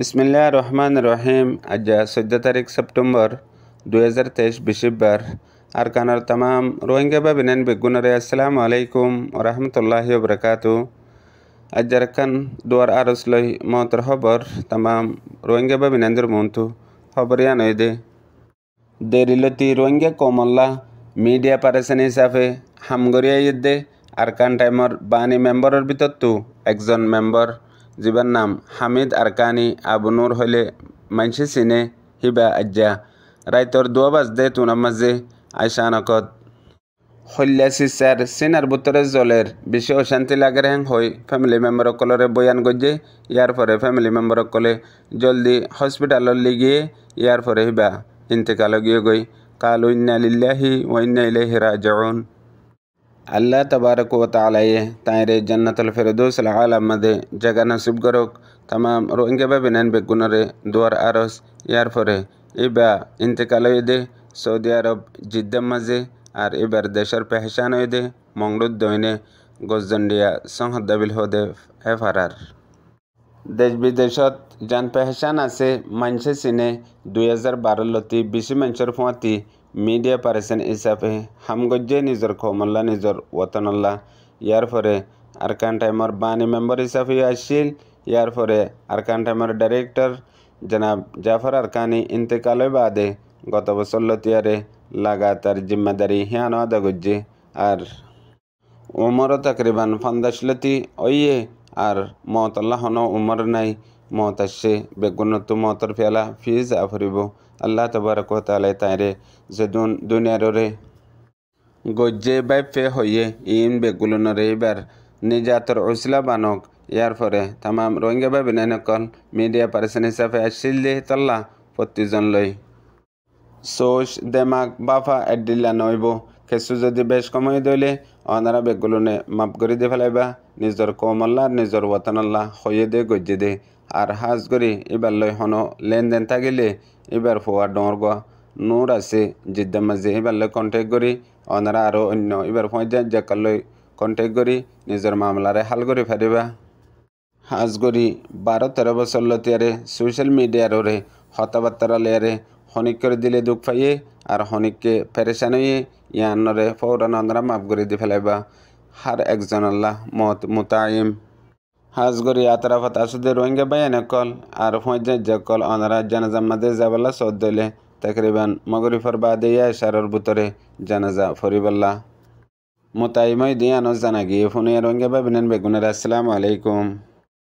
रहमान रहीम आज सद्द तारीख सितंबर 2023 बिशबर अरकान तमाम रोहिंग्या बाबिन बिगुन असलकम वरहमतुल्ला वबरकू अज्जरकन दुआर आरसलोह मोहतर खबर तमाम रोहिंग्या बाबिनंदर मुंतु हबर या नोदे देरिलती रोहिंग्या कमल्ला मीडिया पारेसन हिसाबे हामगरिया ইদ্দে আরকান টাইমর বানি मेम्बर ভিতর তো একজন মেম্বর যিবাৰ নাম হামিদ আৰকানি আবনুৰ হলে মানছি চিনে হিবা আজ্যা ৰাইটৰ দুৱা বাজ দে বাজদে টুনা মাজে আইচানকত শল্যা চিচাৰ চিনাৰ বুটৰে জলেৰ বেছি অশান্তি লাগেৰে হেং হৈ ফেমিলি মেম্বাৰসকলৰে বয়ান গজে ইয়াৰ পৰে ফেমিলি মেম্বাৰসকলে জলদি হস্পিটেলত লিগিয়ে ইয়াৰ পৰে সিবা ইণ্টিকালগিয়ে গৈ কাল অন্যালিল্লাহি অন্যাইলে হেৰা জগন আল্লাহ তবারক ও তাইরে তাঁরে জান্নাতুল আলমদে আলামাদে জাগা নাসিব গরক তামাম রোহিঙ্গা বিনান বেগুনরে দুয়ার আরস ইয়ার পরে এবার ইন্তেকাল দে সৌদি আরব জিদ্দম মাজে আর এবার দেশের পেহসান দে মংলুদ দৈনে গজদণ্ডিয়া সংহদ্দাবিল হদে হেফারার দেশ বিদেশত যান পেহসান আছে মানসে সিনে দুই হাজার লতি বিশি মানুষের ফুঁয়াতি মিডিয়া পারেছেন হিসাবে হামগজ্জে নিজের কমল্লা নিজের ওতনল্লা ইয়ার পরে আরকান টাইমর বাণী মেম্বার হিসাবে আসছিল ইয়ার পরে আরকান টাইমর ডাইরেক্টর জনাব জাফর আরকানি ইন্তেকালে বাদে গত বছর লতিয়ারে লাগাতার জিম্মাদারি হিয়ান আদা গজ্জে আর উমরও তকরিবান ফন্দাসলতি ওইয়ে আর মতল্লাহন উমর নাই মতাশে বেগুনত্ব মতর ফেলা ফিজ আফরিব আল্লাহ তবরক তালে তাইরে যে দুনিয়ারে গজ্জে বাই ফে হইয়ে ইন বেগুলনরে এবার নিজাতর ঐসলা বানক ইয়ার পরে তামাম রোহিঙ্গা বা বিনায়নকন মিডিয়া পার্সন হিসাবে আসছিল দে তল্লা প্রতিজন লই সোস দেমাক বাফা এডিলা নইব খেসু যদি বেশ কমাই দইলে অনারা বেগুলনে মাপ করে দিয়ে ফেলাইবা নিজর কমল্লা নিজর ওয়াতানাল্লা হইয়ে দে গজ্জে দে আর হাজ করে এবার লয়ন লেনদেন থাকিলে এবার ফোয়া ডরগ নূর আছে জিদ্দা মাঝে এবার লয় কন্টেক্ট করে অনারা আরও অন্য এবার ফয়জা জাকাল কন্টেক্ট করে নিজের মামলার হাল করে ফেরবা হাজ করে বারো তেরো বছর লতিয়ারে সোশ্যাল মিডিয়ারে হতাবার্তারা লেয়ারে হনিক করে দিলে দুঃখ পাইয়ে আর হনিককে ফেরেসান হয়ে ইয়ানরে ফৌরান অন্যরা মাফ করে দিয়ে ফেলাইবা হার একজন আল্লাহ মত মুতায়েম হাজগুড়ি আতরাফত আসুদে রোহিঙ্গা বাইয়ানে কল আর ফৌজে কল অনারা জানাজা মাদে জাবাল্লা সদ্দলে তাকরিবান মগরিফর বাদে ইয়া বুতরে জানাজা ফরিবাল্লা মোতাইময় দিয়ানো জানা গিয়ে ফোনে রোহিঙ্গা বাবিনেন বেগুনের আসসালামু আলাইকুম